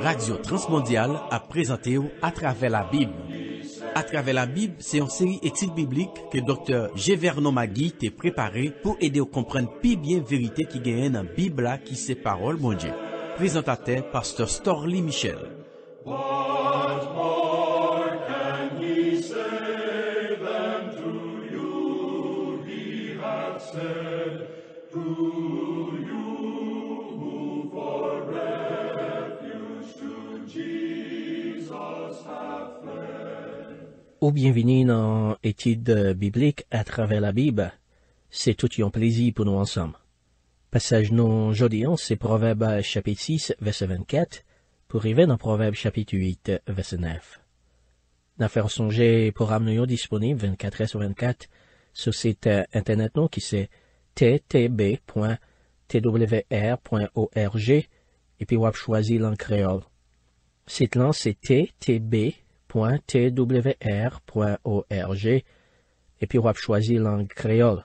Radio Transmondial a prezante ou Atrave la Bib Atrave la Bib se yon seri etik biblik ke Dr. Gevernon Magui te prepare pou ede ou komprende pi bien verite ki genyen an Bibl la ki se parol mounje Prezentate Pastor Storlie Michel Mounje ou bienvenue dans étude biblique à travers la Bible. C'est tout un plaisir pour nous ensemble. Passage non jodéon, c'est Proverbe chapitre 6, verset 24, pour arriver dans Proverbe chapitre 8, verset 9. D'affaires songer pour amener disponible 24 heures sur 24 sur site internet non qui c'est ttb.twr.org et puis vous choisir l'en créole. C'est là c'est ttb .twr.org et puis wap choisi langue créole.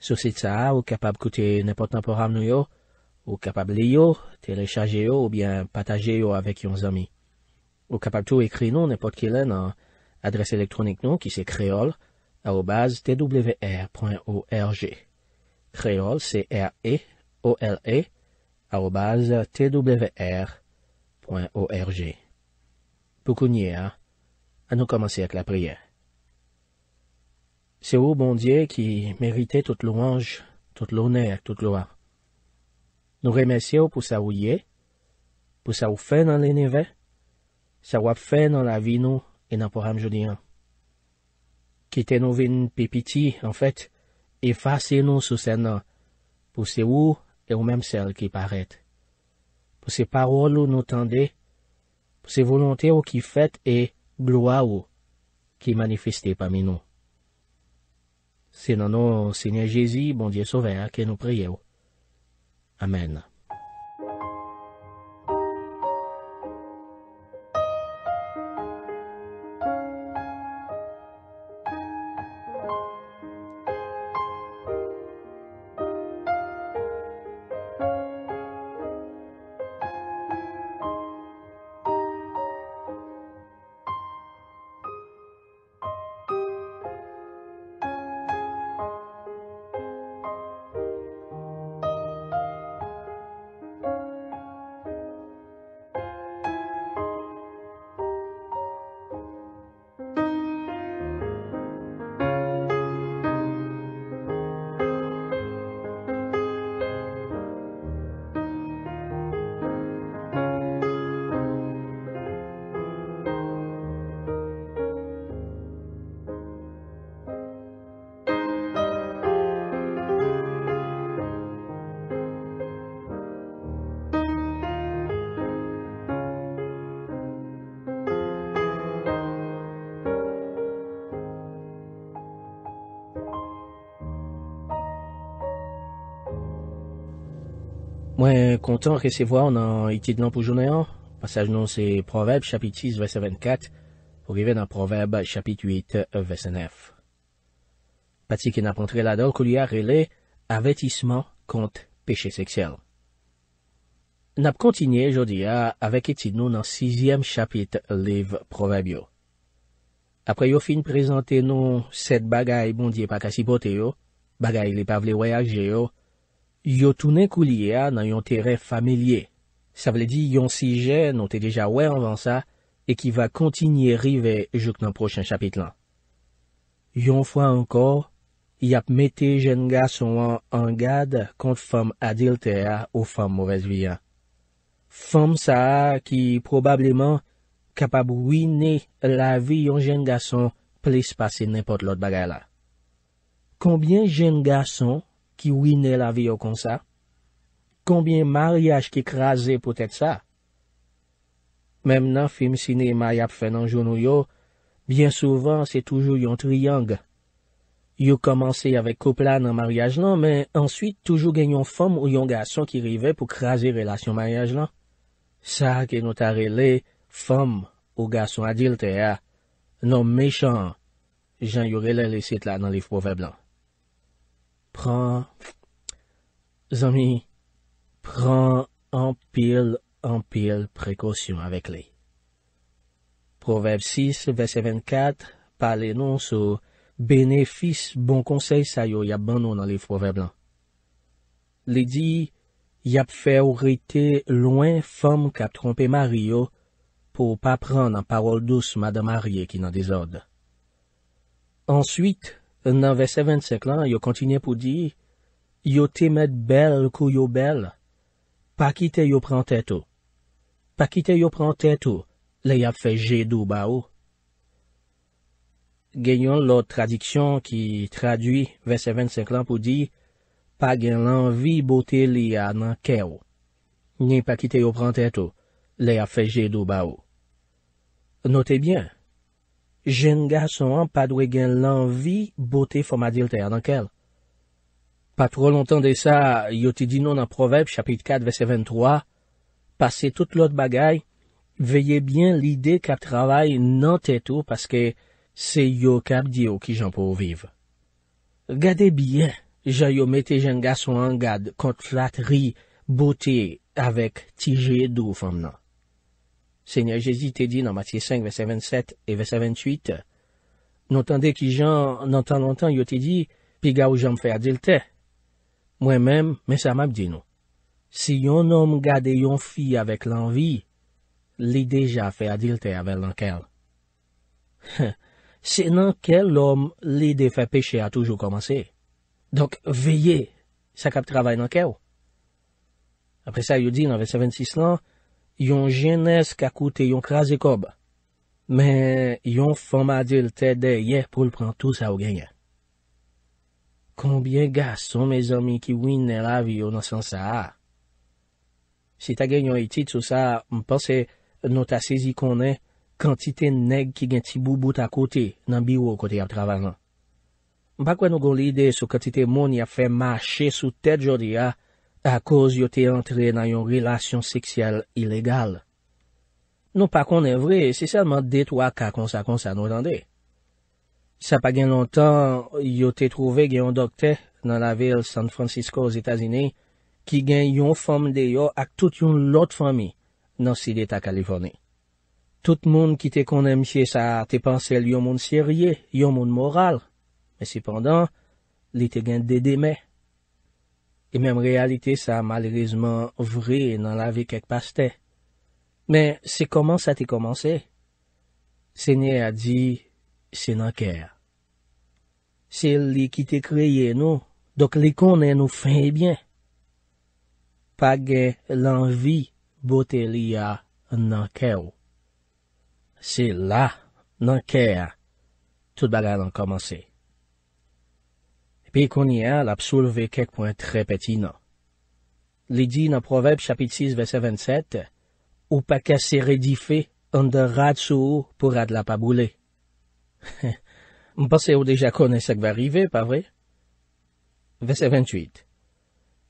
Sur site ça, ou capable d'écouter n'importe quel programme nous ou capable de télécharger ou bien partager avec vos amis. Ou capable tout écrire nous n'importe quel adresse électronique nous qui c'est créole à base twr.org. Créole C R E O L E base twr.org. Pour hein nous commencer avec la prière. C'est au bon Dieu qui méritait toute louange, toute l'honneur, toute gloire. Nous remercions pour sa ouïe, pour sa fait dans l'univers, sa fait dans la vie nous et dans le programme Quittez nos vin pépiti, en fait, effacez nous sous nom pour c'est où et ou même celles qui paraît. Pour ces paroles où nous tendez, pour ces volontés où qui faites et Gloa ou ki manifeste pa minou. Se nanon, Seigne Jezi, bon diye sovea, ke nou preye ou. Amen. Mwen kontan kesevo nan itid nan pou jounen an, pasaj nan se Proveb chapit 6 vese 24, pou rive nan Proveb chapit 8 vese 9. Pati ki nap antre la dol kou li a rele avetisman kont peche seksyal. Nap kontinye jodi a avek etid nou nan 6e chapit liv Proveb yo. Apre yo fin prezante nou set bagay bondye pak asipote yo, bagay li pavle wayaje yo, Yo tounen kou liye a nan yon tere familye. Sa vle di yon si jen nou te deja wè anvan sa e ki va kontinye rive jok nan prochen chapit lan. Yon fwa ankor, yap mete jen ga son an an gade kont fom adilte a ou fom mouvez vi a. Fom sa a ki probableman kapab wini la vi yon jen ga son plis pase nipot lot bagay la. Konbyen jen ga son ki wine la vi yo kon sa. Konbyen maryaj ki krasi pou tèt sa. Mem nan film sine mayap fè nan jounou yo, byen souvan se toujou yon triyang. Yo komanse yave koupla nan maryaj lan, men answit toujou gen yon fom ou yon gason ki rive pou krasi relasyon maryaj lan. Sa ke nou tare le fom ou gason adil te ya. Non mechan jan yorele lesit la nan li fowè blan. Pran, zami, pran anpil anpil prekosyon avek li. Proveb 6, verset 24, pa le non sou, Benefis bon konsey sayo yap banon nan li proveb lan. Li di, yap fe orite loin fom kap trompe mar yo, pou pa pran nan parol douz mada marye ki nan dizod. Answit, Nan vese 25 lan, yo kontine pou di, yo temet bel kou yo bel, pa kite yo pran teto. Pa kite yo pran teto, le ap feje dou ba ou. Genyon lor tradiksyon ki tradwi vese 25 lan pou di, pa gen lan vi bote li anan ke ou. Nye pa kite yo pran teto, le ap feje dou ba ou. Note bien. jen ga son an pa dwe gen lanvi botè fòm adil tè an ankel. Pa tro lontan de sa, yo te di nou nan provèb chapit 4 vese 23, pase tout lot bagay, veye bien lide kap travay nan tè tou paske se yo kap diyo ki jan pou vive. Gade bie, ja yo mete jen ga son an gad kont flat ri botè avèk tijè dou fòm nan. Se nye Jezi te di nan Matye 5, verset 27 et verset 28, nou tende ki jan nan tan lontan yo te di, pi ga ou jan mfe adilte. Mwen men, men sa map di nou, si yon om gade yon fi avèk lanvi, li deja fè adilte avèl nan kel. Se nan kel lom li de fè peche a toujou komanse, donk veye sa kap travay nan kel. Apre sa yo di nan verset 26 lan, Yon jenes kakoute yon krasi kob, men yon foma dil te de ye pou l pran tout sa ou genye. Konbyen gas son me zami ki win ne lavi yo nan sansa a? Si ta genyo itit sou sa, mpase nou ta sezi konen kantite neg ki gen tibou bout akote nan biwo kote ap travalan. Bakwa nou gonlide sou kantite moun ya fe mache sou tet jodi a A koz yo te antre nan yon relasyon seksyal ilegal. Non pa konen vre, se salman det waka konsa konsa nou dande. Sa pa gen lontan, yo te trove gen yon dokte nan la vil San Francisco, Zetazine, ki gen yon fom de yo ak tout yon lot fomi nan sile ta Kaliforni. Tout moun ki te konen mche sa te pansel yon moun serye, yon moun moral, me sipendan, li te gen dedeme mwen. E menm realite sa malerizman vre nan lave kek pastè. Men se koman sa te komanse? Senye a di, se nan kè. Se li ki te kreye nou, dok li konen nou fèm e bien. Pagè lanvi botè li a nan kè ou. Se la nan kè a, tout bagan nan komanse. pi konye al ap souleve kek pwen trepeti nan. Li di nan provèb chapit 6 vese 27, ou pa ka seredife an de rad sou ou pou rad la pa boulé. M'pase ou deja kone se kve arrive, pa vre? Vese 28,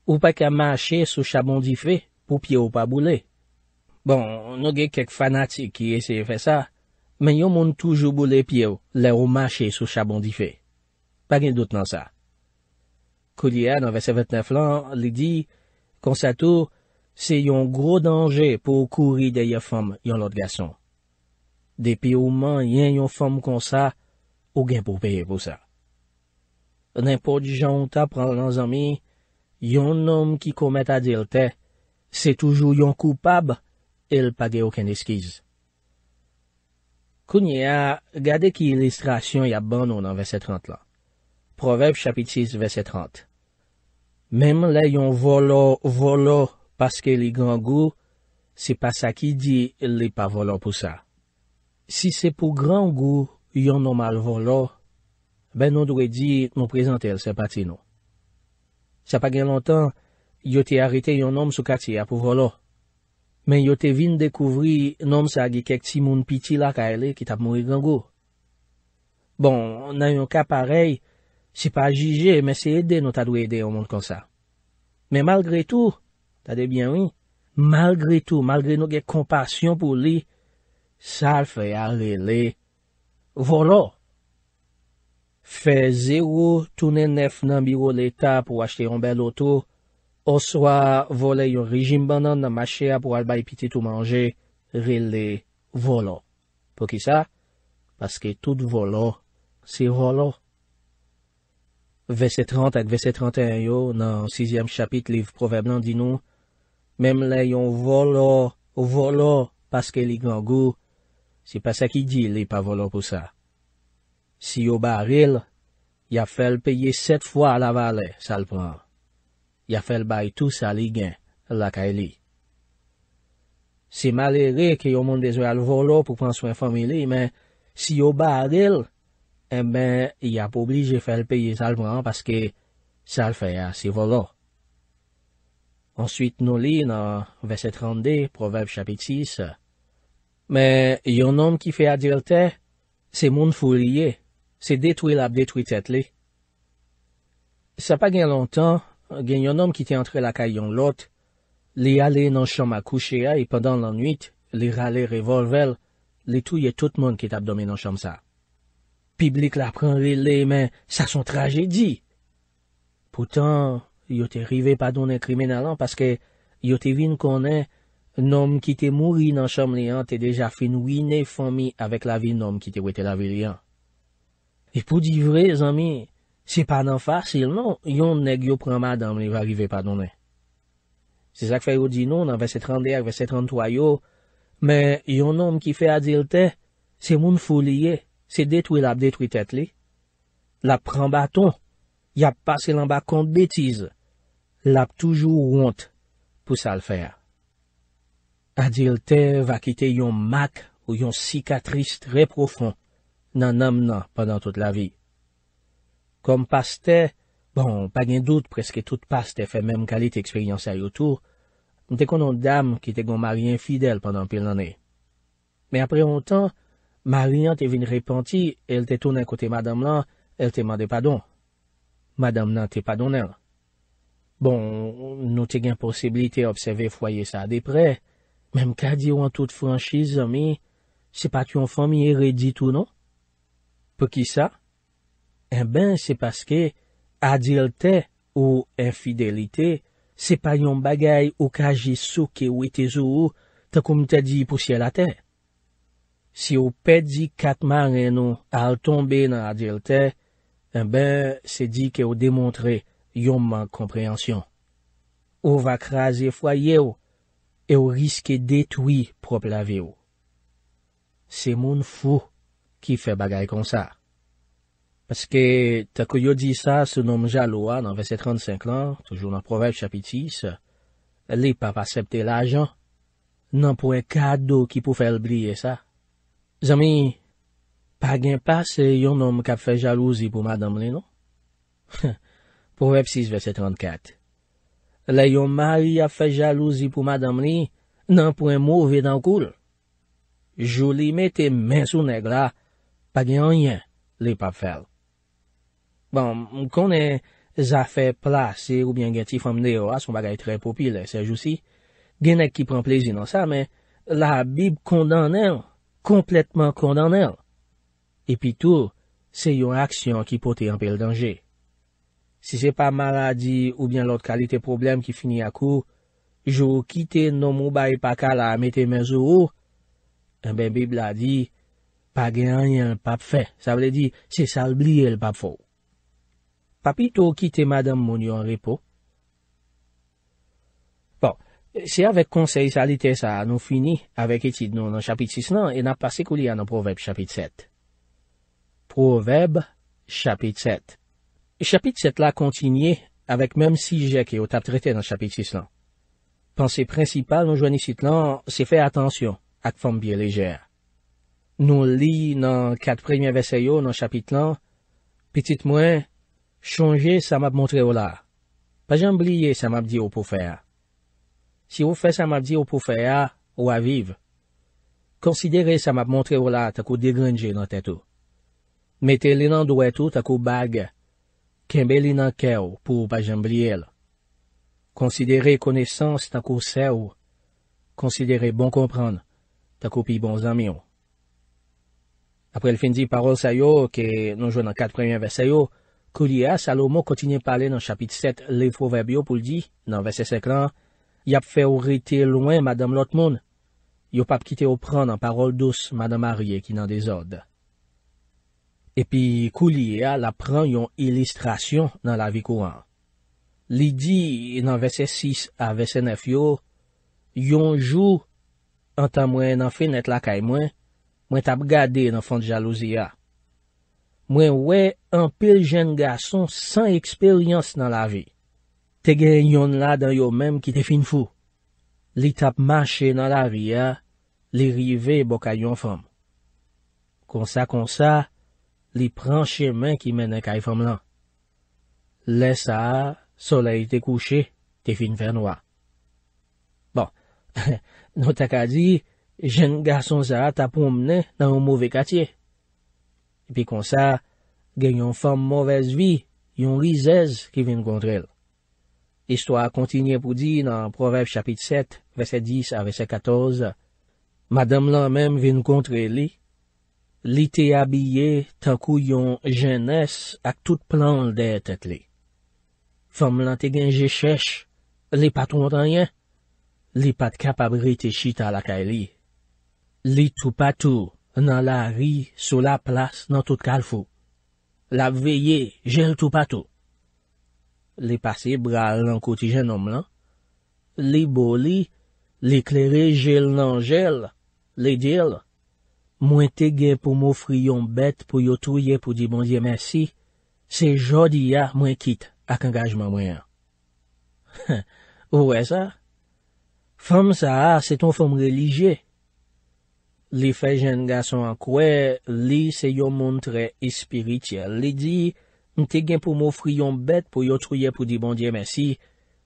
ou pa ka mache sou chabon di fe pou pye ou pa boulé. Bon, nou ge kek fanatik ki eseye fe sa, men yo moun toujou boulé pye ou le ou mache sou chabon di fe. Pa gen dout nan sa. Kounyea nan vese 29 lan li di, konsato, se yon gro danje pou kouri deye fom yon lot gason. Depi ou man yon yon fom konsa, ou gen pou peye pou sa. Nenpou di jan ou ta pran lan zami, yon nom ki komet a dirte, se toujou yon koupab, el page okan eskiz. Kounyea, gade ki ilistrasyon ya ban nou nan vese 30 lan. Proveb chapit 6 vese 30. Mem la yon volo, volo, paske li gangou, se pa sa ki di li pa volo pou sa. Si se pou gangou, yon nomal volo, ben non dwe di nou prezante el se pati nou. Sa pa gen lontan, yo te arete yon nom sou kati apou volo. Men yo te vin dekouvri nom sa agi kek ti moun piti la ka ele ki tap mouli gangou. Bon, nan yon ka parey, Si pa jije, men se ede nou ta dwe ede ou moun kon sa. Men malgre tou, ta de bien ou, malgre tou, malgre nou gen kompasyon pou li, sal fwe a rele volo. Fwe zewou, toune nef nan biwo leta pou achte yon bel oto, oswa vole yon rejim banan nan mache a pou albay piti tou manje, rele volo. Po ki sa? Paske tout volo, si volo. WC 30 ak WC 31 yo nan 6e chapit liv provèblan di nou, mem le yon volor, volor, paske li gran gou, se pa sa ki di li pa volor pou sa. Si yo ba ril, ya fel peye 7 fwa la valè, sal pran. Ya fel bay tou sa li gen, lakay e li. Se malere ki yo moun dezo al volor pou pran swen fomili, men si yo ba ril, ebe, eh y ap oblige fel peye salman, paske sal fe a si volon. Ansyit nou li nan verset rande, proverb chapit 6, me yon nom ki fe adilte, se moun fou liye, se detwil ap detwitet li. Sa pa gen lontan, gen yon nom ki te antre la kay yon lot, li ale nan chom akouche a, e pedan lan nwit, li rale revolvel, li touye tout moun ki tabdome nan chom sa. Piblik la pran rile men, sa son trajedie. Poutan, yo te rive padone kriminalan, paske yo te vin konen, nom ki te mouri nan chom li an, te deja fin winen fomi avèk la vin nom ki te wete la vi li an. E pou di vre, zami, se pa nan fasil, non, yon neg yo pran madan, yon ne va rive padone. Se zak fè yo di non, nan vese 30 deyak, vese 30 toyo, men yon nom ki fe adilte, se moun foliye, Se detwil ap detwil tet li, lap pran baton, yap pase lan bak kont betiz, lap toujou wont pou sa l fèr. Adilte va kite yon mak ou yon sikatris tre profon nan nam nan padan tout la vi. Kom passe te, bon, pa gen dout preske tout passe te fèmèm kalit eksperyansè yotou, nte konon dam ki te kon maryen fidèl padan pil nanè. Me apre yon tan, Maryan te vin repenti, el te tonen kote madame nan, el te mande padon. Madame nan te padonen. Bon, nou te gen posibilite obseve foye sa depre, mem kadi wan tout franchize, mi, se pat yon fami ereditou, non? Pe ki sa? En eh ben, se paske, adilte ou enfidelite, se pa yon bagay ou kaji souke ou etezou, ta koum te di pousye la ten. Si ou pedi katman reno al tombe nan adilte, enbe eh se di ke ou demontre yon mank komprehansyon. Ou va krasi fwaye ou, e ou riske detwi prop lave ou. Se moun fou ki fe bagay kon sa. Paske tako yo di sa se nom jaloa nan ve se 35 lan, toujou nan proverb chapitis, li pa pasepte la jan, nan pou e kado ki pou fel bliye sa. Zami, pa gen pa se yon nom ka fe jalouzi pou madam li nou? Pou vepsis ve se 34. Le yon mari a fe jalouzi pou madam li, nan pou en mou ve dan koul. Jou li me te men sou neg la, pa gen anyen li pa fel. Bon, konen za fe plase ou bien gen ti fom deyo as mw bagay tre popile se jou si, gen ek ki pran plezi nan sa, men la bib kondanen ou. Kompletman kondanel. Epi tou, se yon aksyon ki pote yon pel danje. Se se pa maradi ou bien lot kalite problem ki fini akou, jou kite nomou baye pakala amete menzou ou, en ben bib la di, pa genyen pap fe, sa vle di, se sal bli el pap fo. Papi tou kite madame moun yon repo, Se avèk konsey salite sa, nou fini avèk etid nou nan chapit 6 lan, e nap pase kou li anan provèb chapit 7. Provèb chapit 7 Chapit 7 la kontinye avèk mèm sije ki ou tap trete nan chapit 6 lan. Pansè prinsipal nou jwenni 6 lan, se fè atansyon ak fòm biye lejer. Nou li nan 4 premiè veseyo nan chapit lan, petit mwen, chonje sa map montre ou la. Pajan bliye sa map di ou pou fèr. Si ou fè sa m ap di ou pou fè a ou a viv, konsidere sa m ap montre ou la ta kou degrenje nan tètou. Mète lè nan dwè tou ta kou bag, kembe lè nan kè ou pou pa jamblè el. Konsidere konesans ta kou sè ou, konsidere bon kompran, ta kou pi bon zanmè ou. Apre l fin di parol sayo ke nou jwen nan kat premyen vè sayo, kou li a Salomo kontine pale nan chapit 7 lè fò vè biyo pou l di nan vè sè seklan Yap fè ou rete louen madame lot moun, yo pap kite ou pran nan parol dous madame a rye ki nan dezod. Epi kou liye a la pran yon ilistrasyon nan la vi kou an. Li di nan vese 6 a vese 9 yo, yon jou, an tan mwen nan fè net lakay mwen, mwen tap gade nan fond jalouzi a. Mwen wè an pil jen gason san eksperyans nan la vi. Te gen yon la dan yo menm ki te fin fou. Li tap mache nan la via, li rive bokay yon fom. Konsa konsa, li pranche men ki menen kay fom lan. Le sa, solei te kouche, te fin fernwa. Bon, nou tak a di, jen gason sa tap omne nan yon mouve katiye. Epi konsa, gen yon fom mouvez vi, yon rizez ki vin kontrel. Istwa kontinye pou di nan Provev chapit 7, vese 10 a vese 14, madame lan menm vin kontre li, li te abye tankou yon jennes ak tout plan lde tet li. Fom lan te genje chesh, li paton tanye, li pat kapabri te chita laka li. Li tou patou nan la ri sou la plas nan tout kal fo. La veye jel tou patou. li pase bral nan koti jen om lan. Li bo li, li kleri jel nan jel, li dil, mwen tege pou mou friyon bet pou yo truye pou di bon diye mersi, se jodi ya mwen kit ak angajman mwen. Ou we sa? Fom sa, se ton fom religye. Li fe jen gason akwe, li se yo moun tre espiritye. Li di, mte gen pou mou friyon bet pou yo truyen pou di bon diye men si,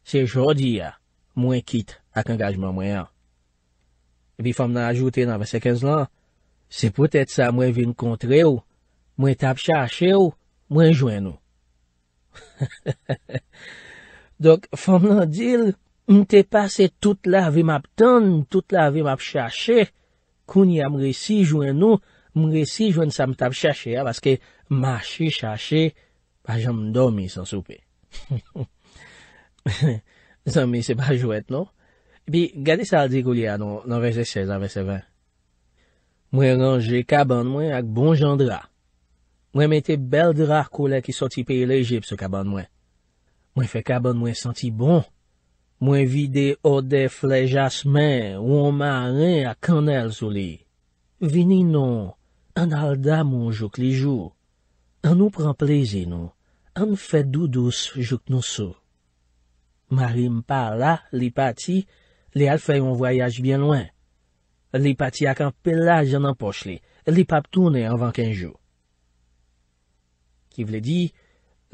se jodi ya, mwen kit ak engajman mwen ya. Epi fom nan ajoute nan vesekez lan, se pote tsa mwen vin kontre yo, mwen tap chache yo, mwen jwen yo. Dok fom nan dil, mte pase tout la vim ap ton, tout la vim ap chache, koun ya mresi jwen yo, mresi jwen sa mtap chache ya, baske mashi chache, A janm do mis an soupe. Zan mi se pa jwet, no? Epi, gade sa al dik ou li a non, nan 2016-2017. Mwen ranje kaban mwen ak bon jan dra. Mwen mette bel dra kou le ki soti pe il e jip se kaban mwen. Mwen fe kaban mwen santi bon. Mwen vide ode fle jasmen ou an mare a kanel sou li. Vini non, an alda mwen jok li jou. An nou pran plezi nou, an fè doudous jouk nou sou. Marim pa la, li pati, li al fè yon voyage bien loin. Li pati ak an pelaj an an poch li, li pap toune anvan kenjou. Ki vle di,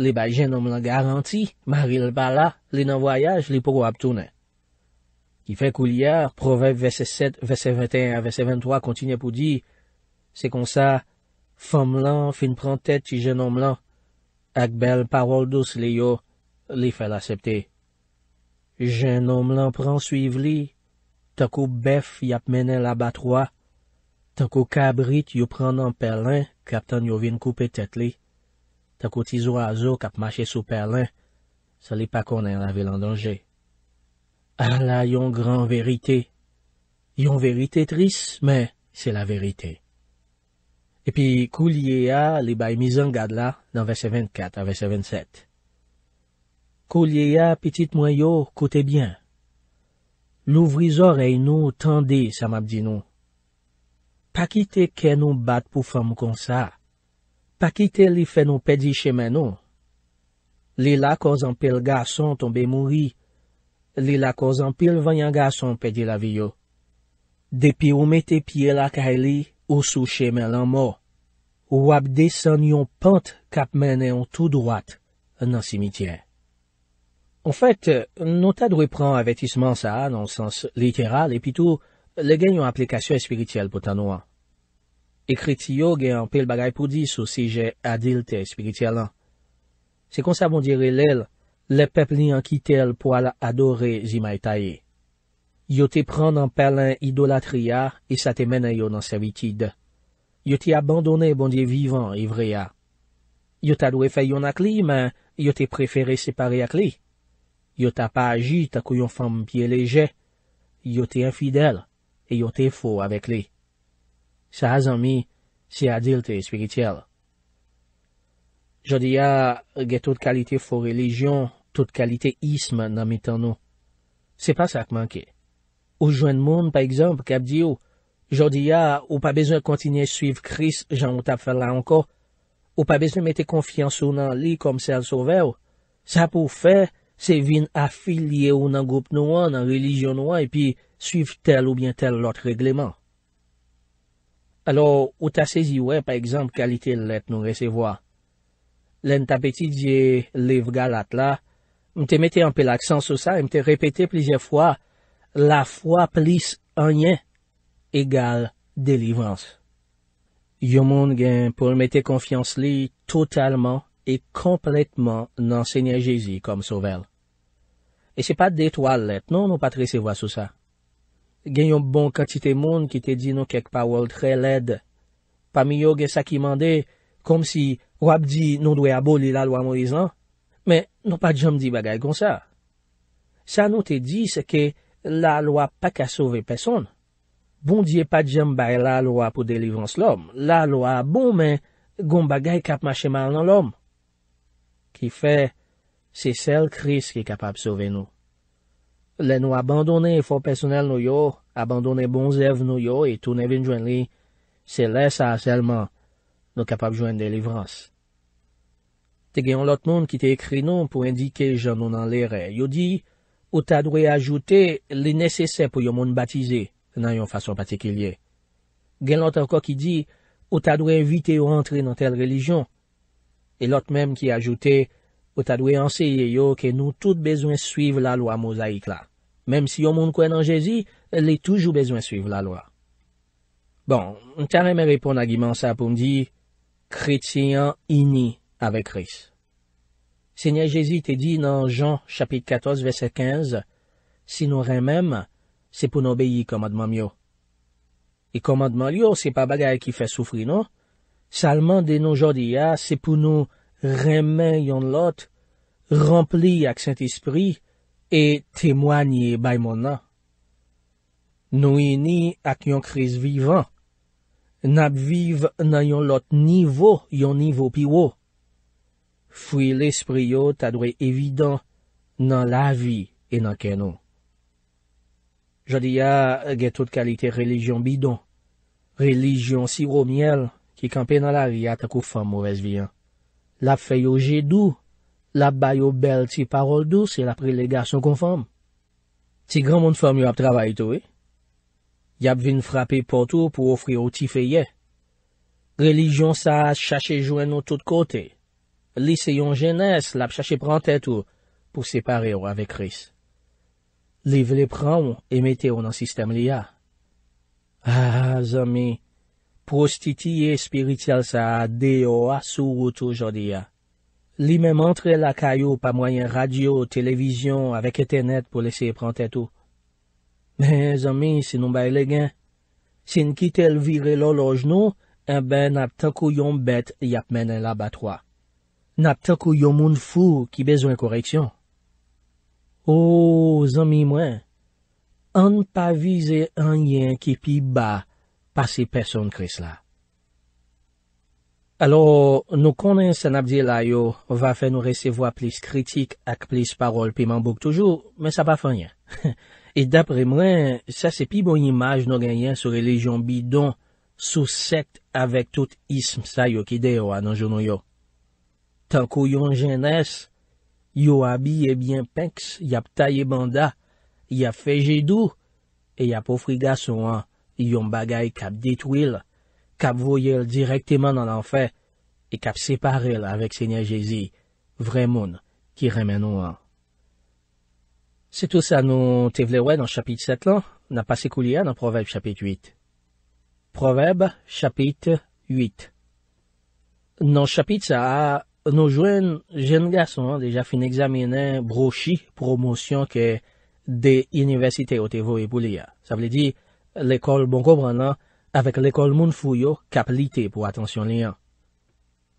li bay jenom lan garanti, maril pas là, li nan voyaj, li pou ap toune. Ki fe kou liya, proverbe vese 7, vese 21, vese 23, continue pour dire, « C'est comme ça. » Fom lan fin prantet ti jenon lan, ak bel parol dous li yo, li fel asepte. Jenon lan pransuiv li, tako bef yap menen la batroa, tako kabrit yo pranan perlan kap tan yo vin koupe tet li, tako tizwa zo kap mache sou perlan, sa li pa konen la vilan danje. Ala ah yon gran verite, yon verite tris, men, se la verite. epi kou liye ya li bay mizan gad la nan ve se 24 a ve se 27. Kou liye ya pitit mwen yo koute bien. Louvri zorey nou tende sa map di nou. Pakite ken nou bat pou fam kon sa. Pakite li fe nou pedi chemen nou. Li la koz anpil gason tombe mouri. Li la koz anpil vanyan gason pedi la vi yo. Depi ou meti pie la kareli, ou sou chemen lan mo, ou wap desen yon pante kap menen yon tou dwat nan simityen. An fèt, nou tade wè pran avetisman sa nan sens literal epi tou, lè gen yon aplikasyon espirityel pou tan ou an. Ekriti yo gen an pel bagay pou di sou si jè adilte espirityel an. Se kon sa bon dire lèl, lè pep li an kitel pou ala adore zi may taye. Yo te pran nan pelan idolatriya, e sa te mena yo nan sa vitid. Yo te abandone bondye vivan, ivreya. Yo ta dwe fe yon ak li, men yo te preferi separe ak li. Yo ta pa aji takou yon fam piye leje. Yo te infidel, e yo te fo avek li. Sa a zanmi, se adil te espiritel. Jodi ya, ge tout kalite fo religyon, tout kalite ism nan mitan nou. Se pa sa ak manke. Ou jwen moun, pa ekzamp, kap diyo, jodi ya, ou pa bezon kontinye suiv kris, jan ou tap fel la anko, ou pa bezon mette konfiansou nan li kom sel sove ou, sa pou fe, se vin afil liye ou nan goup nouan, nan relijyon nouan, epi suiv tel ou bien tel lot regleman. Alo, ou ta sezi we, pa ekzamp, kalite let nou resevoa. Len tapeti diye lev galat la, mte mette anpe laksan sou sa, mte repete plize fwa, la fwa plis anyen egal delivrans. Yo moun gen pou mwete konfians li totalman e kompletman nan sènyajizi kom sovel. E se pa det wale let, non nou patre se vwa sou sa. Gen yon bon katite moun ki te di nou kek pa wale tre led, pa mi yo gen sa ki mande kom si wap di nou dwe abo li la lwa mou izan, men nou pat jom di bagay kon sa. Sa nou te di se ke La lwa pa ka sove peson. Bon diye pa djem bay la lwa pou delivrans lom. La lwa bon men gom bagay kap mache mal nan lom. Ki fe, se sel kris ki kapap sove nou. Le nou abandonen e for pesonel nou yo, abandonen bon zev nou yo, e tou nevin jwen li, se le sa selman nou kapap jwen delivrans. Te gen lot moun ki te ekri nou pou indike jen nou nan lere. Yo di, Ou ta dwe ajoute le nesesè pou yon moun batize nan yon fasyon patikilye. Gen lot anko ki di, ou ta dwe invite yo rentre nan tel relijon. E lot menm ki ajoute, ou ta dwe anseye yo ke nou tout bezwen suive la lo a mozaik la. Menm si yon moun kwen nan jezi, le toujou bezwen suive la lo bon, a. Bon, tan men me repon la giman sa pou m di, kretiyan ini ave kris. Se nye Jezi te di nan Jean chapit 14, verset 15, si nou renmèm, se pou nou beyi komadman myo. E komadman myo, se pa bagay ki fè soufri nou, salman de nou jodi ya, se pou nou renmè yon lot, rempli ak Saint-Esprit, e temwanyi baymon nan. Nou eni ak yon kriz vivan, napviv nan yon lot nivou yon nivou piwou, Fwi l'espri yo ta dwe evidant nan la vi e nan kenon. Jodi ya ge tout kalite relijyon bidon. Relijyon si ro miel ki kampe nan la vi atakou fam mouvez vi an. Lap feyo je dou, lap bayo bel ti parol dou se la prelega son konfam. Ti gran moun fam yo ap travay tou e. Yap vin frapi potou pou ofri yo ti feye. Relijyon sa chache jwen nou tout kote. Li se yon jenès la pchache prantet ou pou separe ou avekris. Li vle pran ou emete ou nan sistem li ah, a. Ha, zami, prostitye spiritual sa deyo asu wot ou jodi a. Li men montre la kayo pa mwayen radyo, televizyon, avek etenet pou lese prantet ou. He, zami, se nou bay le gen, se nkite l virilol o jnou, en ben ap takou yon bet yap menen la batwa. Nap tel kou yo moun fou ki bezwen koreksyon. O, oh, zan mi mwen, an pa vize an yen ki pi ba pa se person kres la. Alo, nou konen se nap di la yo va fe nou resevoa plis kritik ak plis parol pi mambouk toujou, men sa pa fanyen. E dapre mwen, sa se pi bon imaj nou genyen sou religion bi don, sou sekt avek tout ism sa yo ki deyo an anjouno yo. tankou yon jenès, yo abi yebyen peks, yap tayye banda, yap feje dou, e yap ofrigas ou an, yon bagay kap detwil, kap voyel direkteman nan anfe, e kap separel avek sènyè jèzi, vre moun ki remen ou an. Se tout sa nou te vlewe nan chapit set lan, na pase kou li an nan proveb chapit 8. Proveb chapit 8. Nan chapit sa a Nou jwen jen gason an deja fin examine brochi promosyon ke de inivesite o te vo e pou li a. Sa vle di l'ekol bon kompran nan avek l'ekol moun fuyo kap li te pou atensyon li an.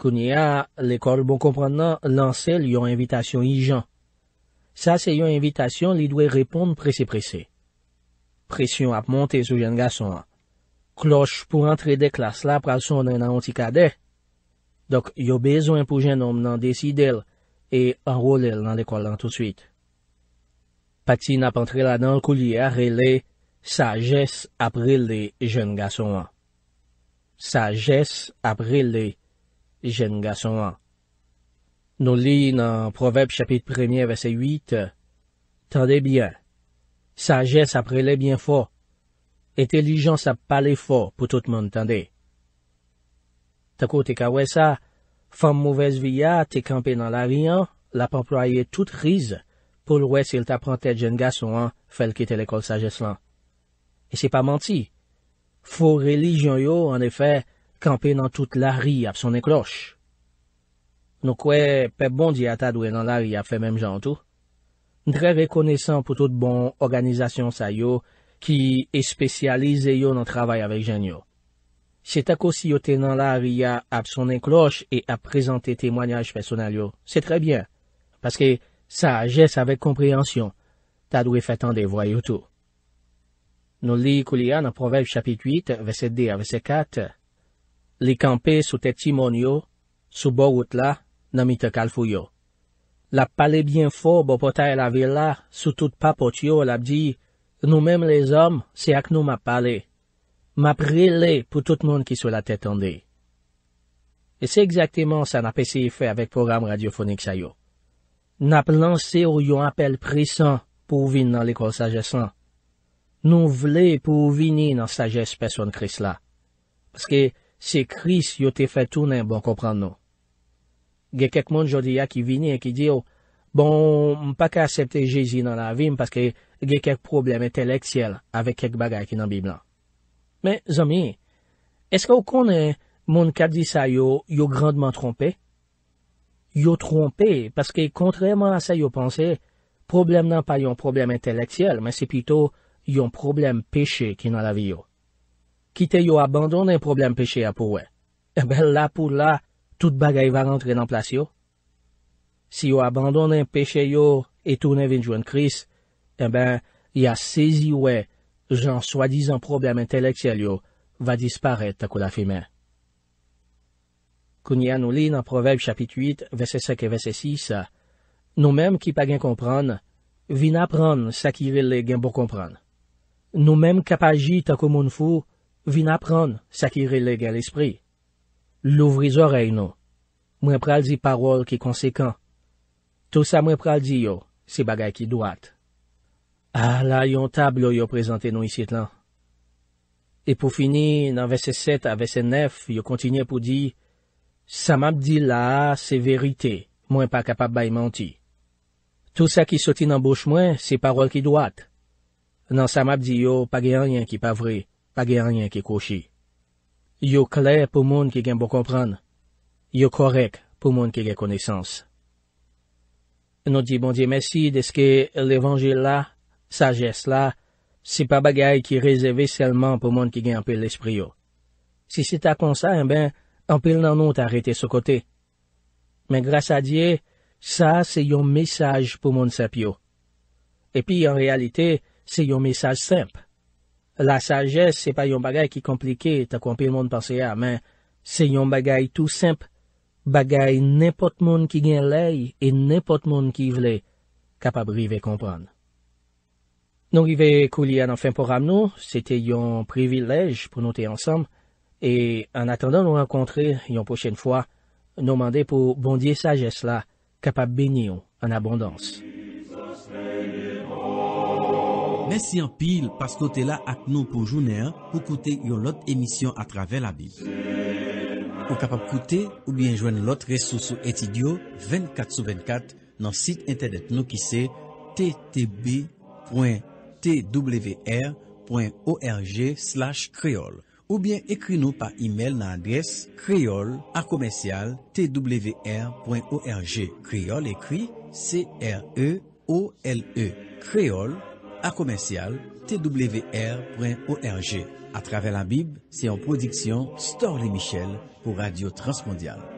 Kouni a l'ekol bon kompran nan lanse li yon invitasyon i jan. Sa se yon invitasyon li dwe reponde presi presi. Presyon ap monte sou jen gason an. Kloch pou entre de klas la pral son nan an ti kadey. Dok yo bezwen pou jenom nan desid e el e enroule l nan lekolan tout suite. Pati nap antre la nan kou li a rele, sajes apre le jen ga son an. Sages apre le jen ga son an. Nou li nan provèb chapit premiè vese 8, tende bien. Sages apre le bien fo. Etelijans ap pale fo pou tout moun tende. Ta kou te ka we sa, fam mouvez vi ya, te kampe nan la ri an, la pamploye tout riz pou lwes il ta prante jen ga son an fel ki te lekol sa jeslan. E se pa manti, fo relijyon yo an efe kampe nan tout la ri ap son e kloch. Nou kwe pe bon di ata dwe nan la ri ap fe mem jan an tou. Ndre rekonesan pou tout bon organizasyon sa yo ki espesyalize yo nan travay avik jen yo. Se tako si yo tenan la avya ap sonen kloche e ap prezante temwanyaj fesonalyo, se trebyen. Paske sa a jes avek komprehansyon, ta dwe fetan devwayo tou. Nou li kulia nan Provev chapit 8, ve se de a ve se kat, li kampe sou tetimonyo, sou bo gout la, nan mi te kalfuyo. La pale bien fo bo potay e la vila, sou tout pa potyo la bi, nou menm le zom, se ak nou ma pale. Ma prele pou tout moun ki sou la tete ande. E se ekzakteman sa na pese e fe avèk program radiophonik sa yo. Na planse ou yo apel presan pou vin nan l'ekol sagesan. Nou vle pou vin nan sages peson kris la. Paskè se kris yo te fe tounen bon kompran nou. Ge kek moun jodi ya ki vin e ki diyo, bon, pa ka acepte Jezi nan la vim, paskè ge kek problem enteleksyel avèk kek bagay ki nan biblan. Men, zomi, eske ou konen moun kat di sa yo yo grandman trompe? Yo trompe, paske kontreman ase yo panse, problem nan pa yon problem inteleksyel, men se pito yon problem peche ki nan la vi yo. Kite yo abandonen problem peche apowe, e eh ben la pou la, tout bagay va rentre nan plasyo. Si yo abandonen peche yo e tournen vinjou an kris, e eh ben ya sezi wey, jan swadizan problem enteleksyal yo, va disparet takou la femen. Kouni anou li nan Proveb chapit 8, ve se seke ve se si sa, nou mem ki pa gen kompran, vi napran sakirile gen bo kompran. Nou mem kapaji takou moun fou, vi napran sakirile gen l'espri. Louvri zorey nou, mwen pral di parol ki konsekan. Tou sa mwen pral di yo, se bagay ki dwat. Ah, la yon tab lo yo prezante nou yisit lan. E pou fini, nan ve se set a ve se nef, yo kontinye pou di, sa map di la se verite, mwen pa kapab bay manti. Tout sa ki soti nan bouch mwen, se parol ki dwat. Nan sa map di yo, pa ge an yen ki pa vre, pa ge an yen ki koshi. Yo kle pou moun ki gen bo kompran. Yo korek pou moun ki gen konesans. Non di bon diye mesi deske levange la, Sages la, se pa bagay ki rezeve selman pou moun ki gen anpil l'esprit yo. Si se eh ta konsen, ben, anpil nan nou ta rete sou kote. Men grasa diye, sa se yon mesaj pou moun sep yo. Epi, an realite, se yon mesaj semp. La sages se pa yon bagay ki komplike ta konpil moun panse ya, men, se yon bagay tou semp, bagay nepot moun ki gen ley e nepot moun ki vle, kapabri ve kompran. Nou rive kou li an an fin pou ram nou, se te yon privilej pou nou te ansam, e an atendan nou renkontre yon pochen fwa, nou mande pou bondye sajes la, kapap beni yon an abondans. Mèsi an pil, paskote la ak nou pou jounen, pou koute yon lot emisyon a trave la bil. Ou kapap koute, ou bien jwen lot resosou etidyo, 24 sou 24, nan sit internet nou ki se ttb.org www.twr.org Ou bien ekri nou pa imel nan adres kreolakomensyal twr.org Kreol ekri C-R-E-O-L-E kreolakomensyal twr.org A travè la bib, se yon prodiksyon Storle Michel pou Radio Transmondial